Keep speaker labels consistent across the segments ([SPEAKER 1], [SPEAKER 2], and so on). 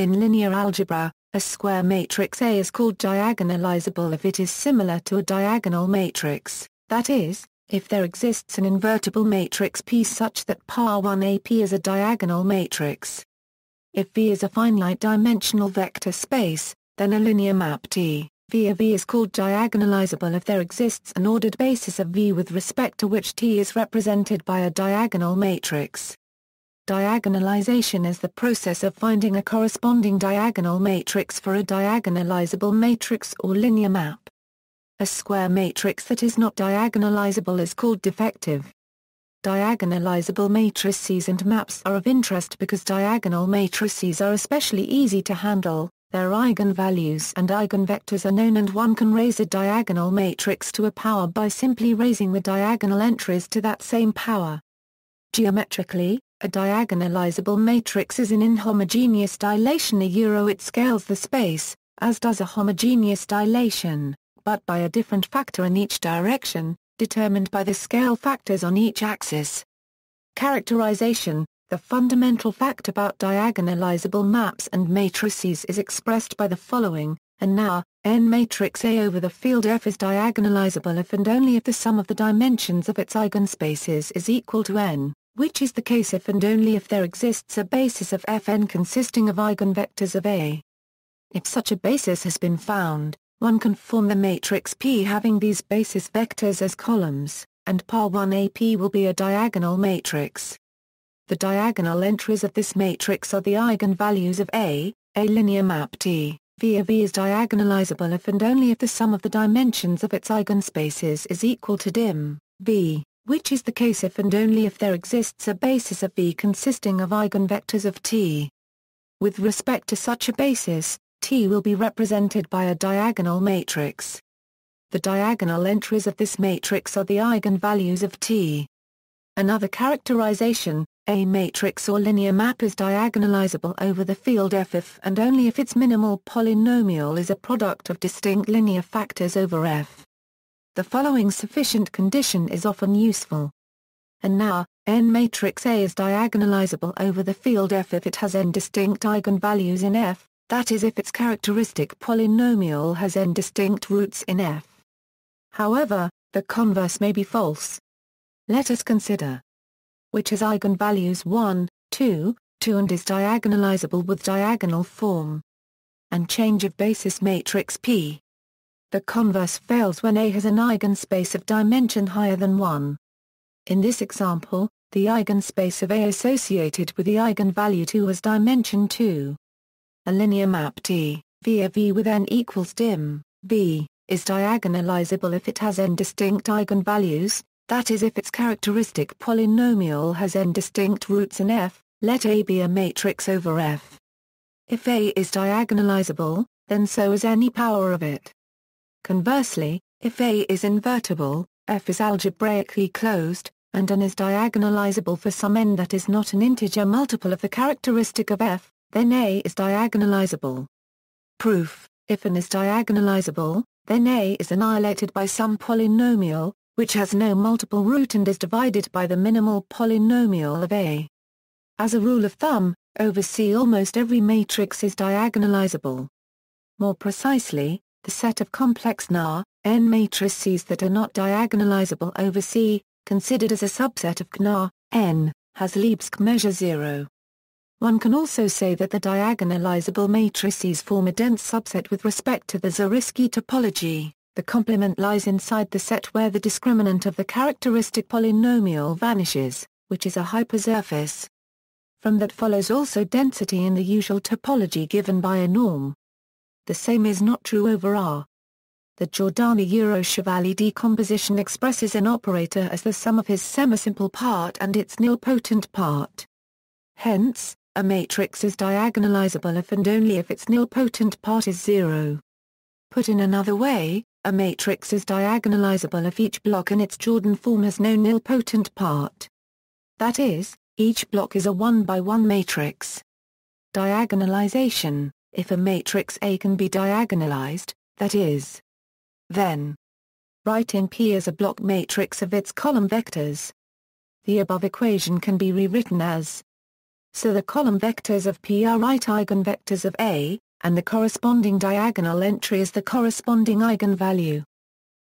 [SPEAKER 1] In linear algebra, a square matrix A is called diagonalizable if it is similar to a diagonal matrix, that is, if there exists an invertible matrix P such that par 1AP is a diagonal matrix. If V is a finite-dimensional vector space, then a linear map T, V of V is called diagonalizable if there exists an ordered basis of V with respect to which T is represented by a diagonal matrix. Diagonalization is the process of finding a corresponding diagonal matrix for a diagonalizable matrix or linear map. A square matrix that is not diagonalizable is called defective. Diagonalizable matrices and maps are of interest because diagonal matrices are especially easy to handle, their eigenvalues and eigenvectors are known and one can raise a diagonal matrix to a power by simply raising the diagonal entries to that same power. Geometrically, a diagonalizable matrix is an inhomogeneous dilation a euro it scales the space, as does a homogeneous dilation, but by a different factor in each direction, determined by the scale factors on each axis. Characterization The fundamental fact about diagonalizable maps and matrices is expressed by the following, and now, N matrix A over the field F is diagonalizable if and only if the sum of the dimensions of its eigenspaces is equal to N which is the case if and only if there exists a basis of Fn consisting of eigenvectors of A. If such a basis has been found, one can form the matrix P having these basis vectors as columns, and par 1AP will be a diagonal matrix. The diagonal entries of this matrix are the eigenvalues of A, A linear map T, V of E is diagonalizable if and only if the sum of the dimensions of its eigenspaces is equal to dim, V which is the case if and only if there exists a basis of V consisting of eigenvectors of T. With respect to such a basis, T will be represented by a diagonal matrix. The diagonal entries of this matrix are the eigenvalues of T. Another characterization, a matrix or linear map is diagonalizable over the field F if and only if its minimal polynomial is a product of distinct linear factors over F the following sufficient condition is often useful. And now, n matrix A is diagonalizable over the field F if it has n distinct eigenvalues in F, that is if its characteristic polynomial has n distinct roots in F. However, the converse may be false. Let us consider which has eigenvalues 1, 2, 2 and is diagonalizable with diagonal form and change of basis matrix P. The converse fails when A has an eigenspace of dimension higher than 1. In this example, the eigenspace of A associated with the eigenvalue 2 has dimension 2. A linear map T, via V with n equals dim, V, is diagonalizable if it has n distinct eigenvalues, that is if its characteristic polynomial has n distinct roots in F, let A be a matrix over F. If A is diagonalizable, then so is any power of it. Conversely, if A is invertible, F is algebraically closed, and N is diagonalizable for some n that is not an integer multiple of the characteristic of F, then A is diagonalizable. Proof, if N is diagonalizable, then A is annihilated by some polynomial, which has no multiple root and is divided by the minimal polynomial of A. As a rule of thumb, over C almost every matrix is diagonalizable. More precisely, the set of complex NA, N matrices that are not diagonalizable over C, considered as a subset of GNA, N, has Lebesgue measure 0. One can also say that the diagonalizable matrices form a dense subset with respect to the Zariski topology. The complement lies inside the set where the discriminant of the characteristic polynomial vanishes, which is a hypersurface. From that follows also density in the usual topology given by a norm the same is not true over R. The Giordani Eurochevalier decomposition expresses an operator as the sum of his semisimple part and its nilpotent part. Hence, a matrix is diagonalizable if and only if its nilpotent part is zero. Put in another way, a matrix is diagonalizable if each block in its Jordan form has no nilpotent part. That is, each block is a 1 by 1 matrix. Diagonalization if a matrix A can be diagonalized, that is. Then. Writing P as a block matrix of its column vectors. The above equation can be rewritten as. So the column vectors of P are right eigenvectors of A, and the corresponding diagonal entry is the corresponding eigenvalue.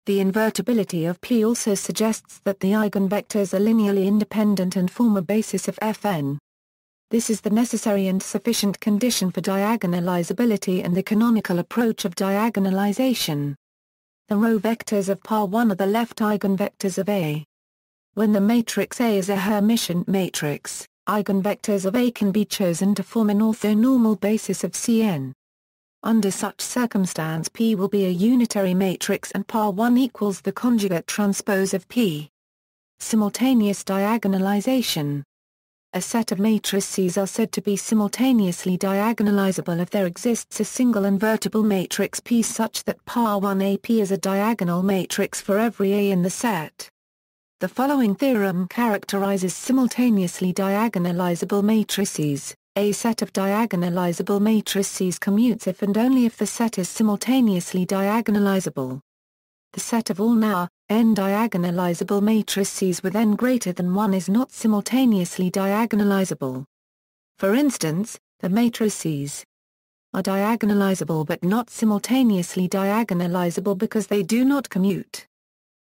[SPEAKER 1] The invertibility of P also suggests that the eigenvectors are linearly independent and form a basis of Fn. This is the necessary and sufficient condition for diagonalizability and the canonical approach of diagonalization. The row vectors of par 1 are the left eigenvectors of A. When the matrix A is a Hermitian matrix, eigenvectors of A can be chosen to form an orthonormal basis of Cn. Under such circumstance P will be a unitary matrix and par 1 equals the conjugate transpose of P. Simultaneous diagonalization a set of matrices are said to be simultaneously diagonalizable if there exists a single invertible matrix P such that par 1AP is a diagonal matrix for every A in the set. The following theorem characterizes simultaneously diagonalizable matrices. A set of diagonalizable matrices commutes if and only if the set is simultaneously diagonalizable. The set of all now N-diagonalizable matrices with n greater than 1 is not simultaneously diagonalizable. For instance, the matrices are diagonalizable but not simultaneously diagonalizable because they do not commute.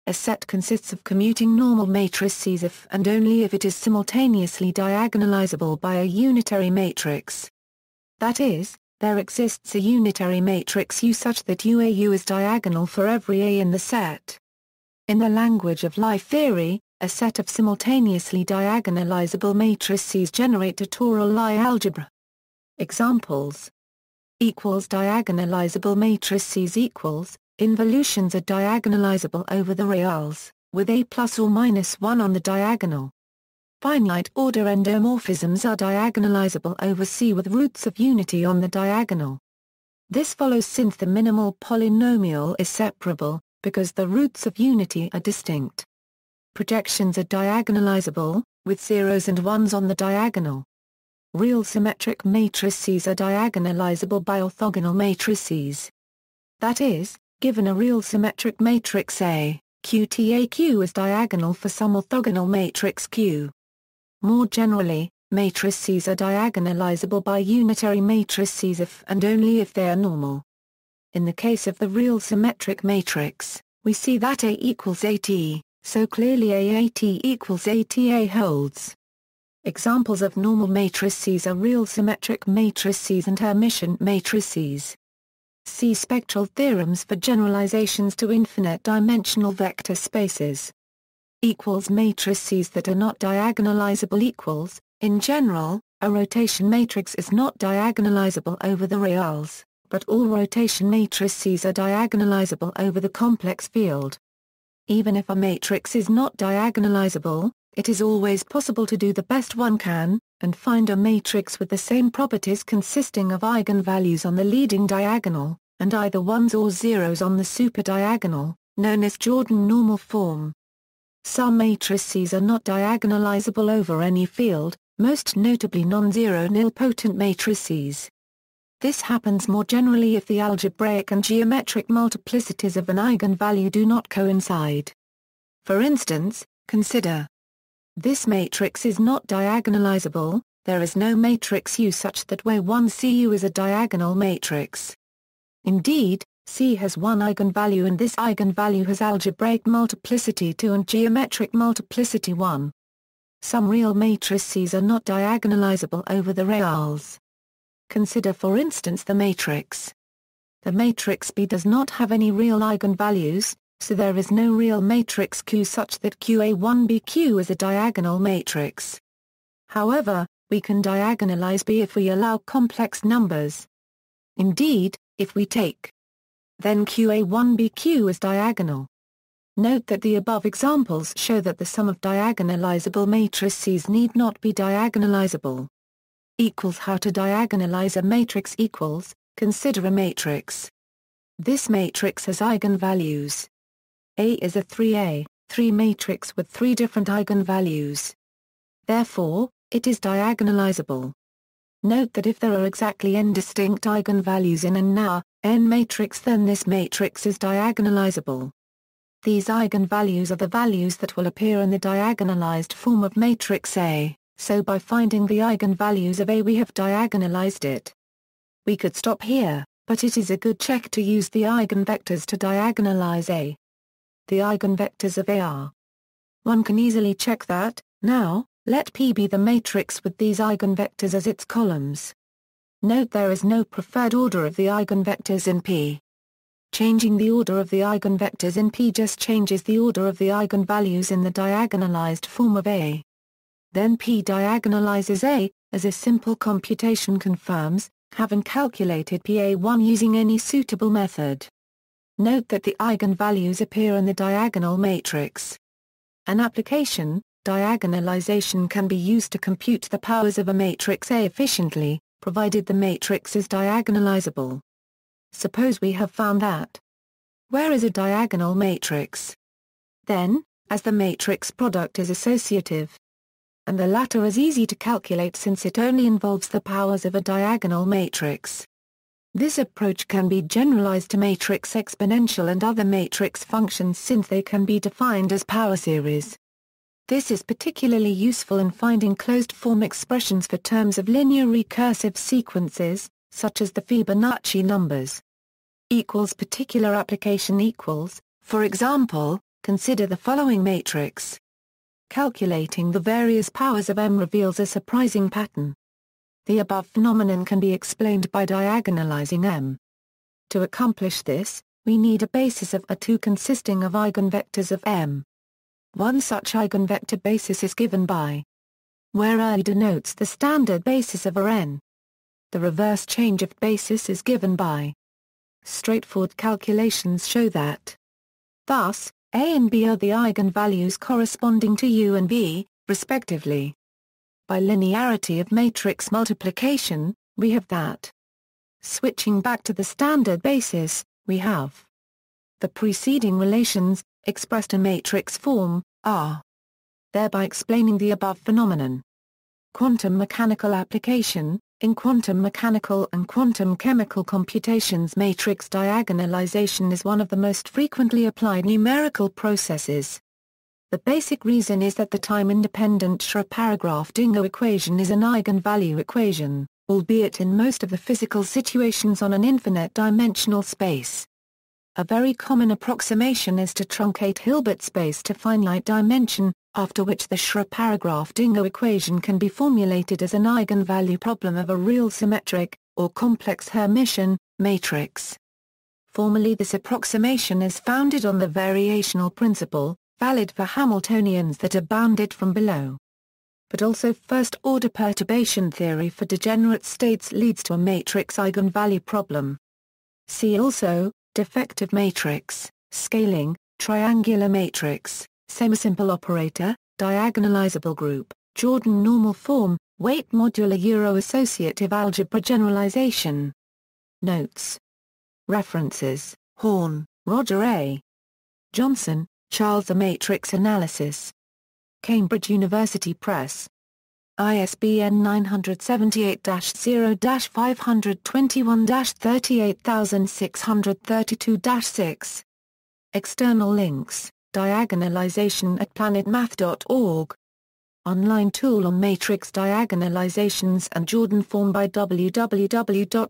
[SPEAKER 1] A set consists of commuting normal matrices if and only if it is simultaneously diagonalizable by a unitary matrix. That is, there exists a unitary matrix U such that UAU is diagonal for every A in the set. In the language of life theory, a set of simultaneously diagonalizable matrices generate a toral Lie algebra. Examples equals diagonalizable matrices equals, involutions are diagonalizable over the reals, with a plus or minus 1 on the diagonal. Finite order endomorphisms are diagonalizable over C with roots of unity on the diagonal. This follows since the minimal polynomial is separable, because the roots of unity are distinct. Projections are diagonalizable, with zeros and ones on the diagonal. Real symmetric matrices are diagonalizable by orthogonal matrices. That is, given a real symmetric matrix A, QTAQ is diagonal for some orthogonal matrix Q. More generally, matrices are diagonalizable by unitary matrices if and only if they are normal. In the case of the real symmetric matrix, we see that A equals AT, so clearly AAT equals ATA holds. Examples of normal matrices are real symmetric matrices and Hermitian matrices. See spectral theorems for generalizations to infinite-dimensional vector spaces. Equals matrices that are not diagonalizable equals, in general, a rotation matrix is not diagonalizable over the reals but all rotation matrices are diagonalizable over the complex field. Even if a matrix is not diagonalizable, it is always possible to do the best one can, and find a matrix with the same properties consisting of eigenvalues on the leading diagonal, and either 1s or zeros on the superdiagonal, known as Jordan normal form. Some matrices are not diagonalizable over any field, most notably non-zero nilpotent matrices. This happens more generally if the algebraic and geometric multiplicities of an eigenvalue do not coincide. For instance, consider this matrix is not diagonalizable, there is no matrix U such that where 1 CU is a diagonal matrix. Indeed, C has one eigenvalue and this eigenvalue has algebraic multiplicity 2 and geometric multiplicity 1. Some real matrices are not diagonalizable over the reals. Consider for instance the matrix. The matrix B does not have any real eigenvalues, so there is no real matrix Q such that QA1BQ is a diagonal matrix. However, we can diagonalize B if we allow complex numbers. Indeed, if we take, then QA1BQ is diagonal. Note that the above examples show that the sum of diagonalizable matrices need not be diagonalizable equals how to diagonalize a matrix equals, consider a matrix. This matrix has eigenvalues. A is a 3A, 3 matrix with three different eigenvalues. Therefore, it is diagonalizable. Note that if there are exactly n distinct eigenvalues in an now, n matrix then this matrix is diagonalizable. These eigenvalues are the values that will appear in the diagonalized form of matrix A so by finding the eigenvalues of A we have diagonalized it. We could stop here, but it is a good check to use the eigenvectors to diagonalize A. The eigenvectors of A are. One can easily check that, now, let P be the matrix with these eigenvectors as its columns. Note there is no preferred order of the eigenvectors in P. Changing the order of the eigenvectors in P just changes the order of the eigenvalues in the diagonalized form of A. Then P diagonalizes A, as a simple computation confirms, having calculated PA1 using any suitable method. Note that the eigenvalues appear in the diagonal matrix. An application, diagonalization can be used to compute the powers of a matrix A efficiently, provided the matrix is diagonalizable. Suppose we have found that. Where is a diagonal matrix? Then, as the matrix product is associative, and the latter is easy to calculate since it only involves the powers of a diagonal matrix. This approach can be generalized to matrix exponential and other matrix functions since they can be defined as power series. This is particularly useful in finding closed-form expressions for terms of linear recursive sequences, such as the Fibonacci numbers. Equals particular application equals, for example, consider the following matrix calculating the various powers of M reveals a surprising pattern. The above phenomenon can be explained by diagonalizing M. To accomplish this, we need a basis of A2 consisting of eigenvectors of M. One such eigenvector basis is given by where I denotes the standard basis of Rn. The reverse change of basis is given by straightforward calculations show that thus, a and B are the eigenvalues corresponding to U and V, respectively. By linearity of matrix multiplication, we have that. Switching back to the standard basis, we have the preceding relations, expressed in matrix form, are thereby explaining the above phenomenon. Quantum mechanical application, in quantum mechanical and quantum chemical computations matrix diagonalization is one of the most frequently applied numerical processes. The basic reason is that the time independent Schrödinger equation is an eigenvalue equation, albeit in most of the physical situations on an infinite-dimensional space. A very common approximation is to truncate Hilbert space to finite dimension, after which the Schrödinger equation can be formulated as an eigenvalue problem of a real symmetric, or complex Hermitian, matrix. Formally this approximation is founded on the variational principle, valid for Hamiltonians that are bounded from below. But also first-order perturbation theory for degenerate states leads to a matrix eigenvalue problem. See also, defective matrix, scaling, triangular matrix semisimple operator, diagonalizable group, Jordan normal form, weight modular Euro-associative algebra generalization. Notes. References. Horn, Roger A. Johnson, Charles A Matrix Analysis. Cambridge University Press. ISBN 978-0-521-38632-6. External links diagonalization at planetmath.org. Online tool on matrix diagonalizations and Jordan form by www.mathstools.com.